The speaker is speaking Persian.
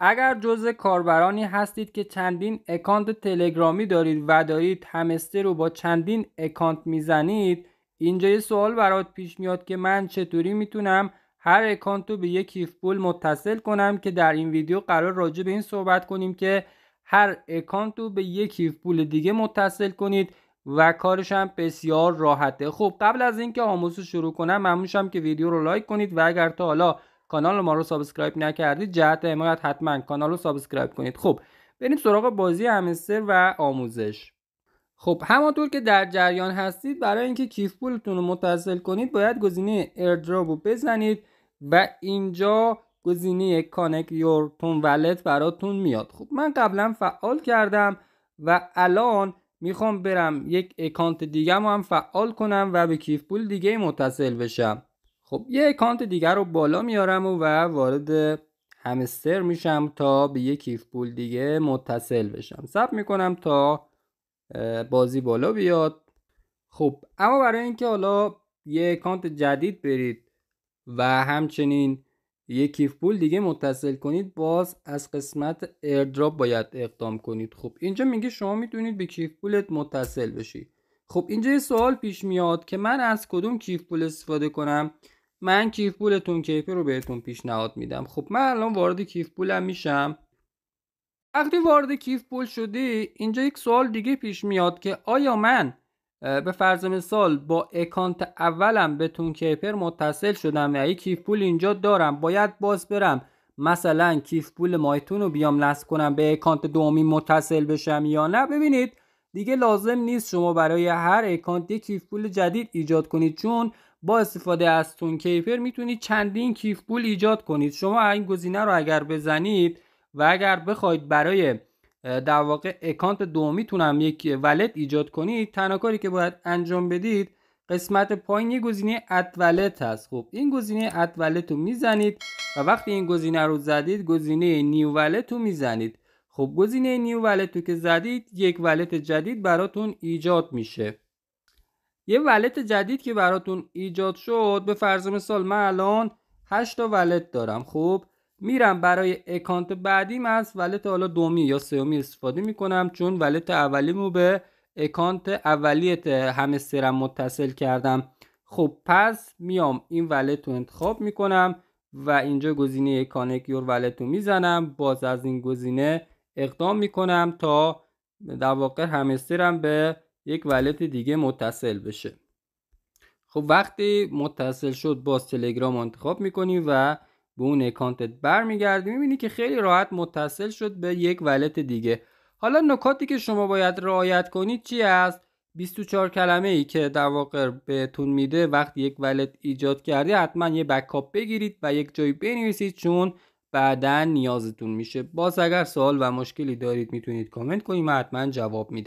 اگر جزء کاربرانی هستید که چندین اکانت تلگرامی دارید و دارید همسته رو با چندین اکانت میزنید اینجا یه سوال برات پیش میاد که من چطوری میتونم هر اکانت رو به یک کیف پول متصل کنم که در این ویدیو قرار راجع به این صحبت کنیم که هر اکانت رو به یک کیف دیگه متصل کنید و کارش هم بسیار راحته خب قبل از اینکه آموزش شروع کنم ممنونشم که ویدیو رو لایک کنید و اگر تا حالا کانال ما رو سابسکرایب نکردید جهت حمایت حتما کانال رو سابسکرایب کنید خب بریم سراغ بازی همستر و آموزش خب همانطور که در جریان هستید برای اینکه کیف پولتون رو متصل کنید باید گزینه ایردراپ رو بزنید و اینجا گزینه کانک یور ولت براتون میاد خب من قبلا فعال کردم و الان میخوام برم یک اکانت دیگه هم فعال کنم و به کیف پول دیگه متصل بشم خب یه اکانت دیگر رو بالا میارم و, وارد همستر میشم تا به یه کیف پول دیگه متصل بشم سب میکنم تا بازی بالا بیاد خب اما برای اینکه حالا یه اکانت جدید برید و همچنین یه کیف پول دیگه متصل کنید باز از قسمت ایردراپ باید اقدام کنید خب اینجا میگه شما میتونید به کیف پولت متصل بشید خب اینجا یه سوال پیش میاد که من از کدوم کیف پول استفاده کنم من کیف پولتون کیپر رو بهتون پیشنهاد میدم خب من الان وارد کیف پولم میشم وقتی وارد کیف پول شدی اینجا یک سوال دیگه پیش میاد که آیا من به فرض مثال با اکانت اولم به کیپر متصل شدم یا کیف پول اینجا دارم باید باز برم مثلا کیف پول مایتون رو بیام نصب کنم به اکانت دومی متصل بشم یا نه ببینید دیگه لازم نیست شما برای هر اکانت یک کیف پول جدید ایجاد کنید چون با استفاده از تون کیپر میتونید چندین کیف پول ایجاد کنید شما این گزینه رو اگر بزنید و اگر بخواید برای در واقع اکانت دومیتون هم یک ولت ایجاد کنید تنها کاری که باید انجام بدید قسمت پایین یه گزینه اد ولت هست خب این گزینه اد ولت رو میزنید و وقتی این گزینه رو زدید گزینه نیو ولت رو میزنید خب گزینه نیو ولت رو که زدید یک ولت جدید براتون ایجاد میشه یه ولت جدید که براتون ایجاد شد به فرض مثال من الان 8 تا ولت دارم خب میرم برای اکانت بعدیم از ولت حالا دومی یا سومی استفاده میکنم چون ولت اولیمو به اکانت اولیت همه سرم متصل کردم خب پس میام این ولت رو انتخاب میکنم و اینجا گزینه کانکیور یور ولت رو میزنم باز از این گزینه اقدام میکنم تا در واقع همسترم به یک ولت دیگه متصل بشه خب وقتی متصل شد باز تلگرام انتخاب میکنی و به اون اکانتت برمیگردی میبینی که خیلی راحت متصل شد به یک ولت دیگه حالا نکاتی که شما باید رعایت کنید چی است 24 کلمه ای که در واقع بهتون میده وقتی یک ولت ایجاد کردی حتما یه بکاپ بگیرید و یک جایی بنویسید چون بعدا نیازتون میشه باز اگر سوال و مشکلی دارید میتونید کامنت کنید من حتما جواب میدم